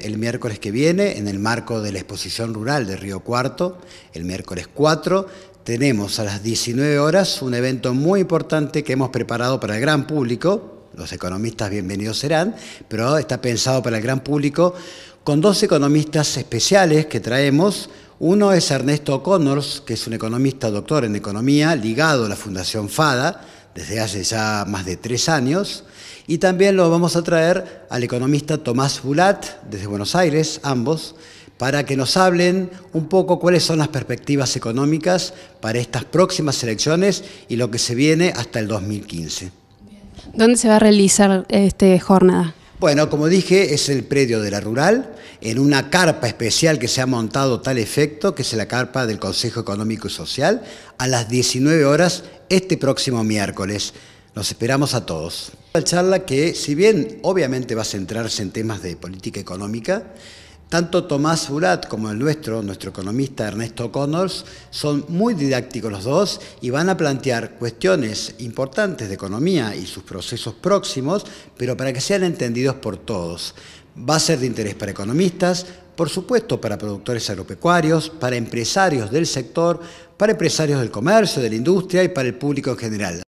El miércoles que viene, en el marco de la exposición rural de Río Cuarto, el miércoles 4, tenemos a las 19 horas un evento muy importante que hemos preparado para el gran público. Los economistas bienvenidos serán, pero está pensado para el gran público con dos economistas especiales que traemos. Uno es Ernesto Connors, que es un economista doctor en economía, ligado a la Fundación FADA desde hace ya más de tres años. Y también lo vamos a traer al economista Tomás Bulat, desde Buenos Aires, ambos, para que nos hablen un poco cuáles son las perspectivas económicas para estas próximas elecciones y lo que se viene hasta el 2015. ¿Dónde se va a realizar esta jornada? Bueno, como dije, es el predio de la rural, en una carpa especial que se ha montado tal efecto, que es la carpa del Consejo Económico y Social, a las 19 horas este próximo miércoles. Nos esperamos a todos. La charla que, si bien obviamente va a centrarse en temas de política económica, tanto Tomás Bulat como el nuestro, nuestro economista Ernesto Connors, son muy didácticos los dos y van a plantear cuestiones importantes de economía y sus procesos próximos, pero para que sean entendidos por todos. Va a ser de interés para economistas, por supuesto para productores agropecuarios, para empresarios del sector, para empresarios del comercio, de la industria y para el público en general.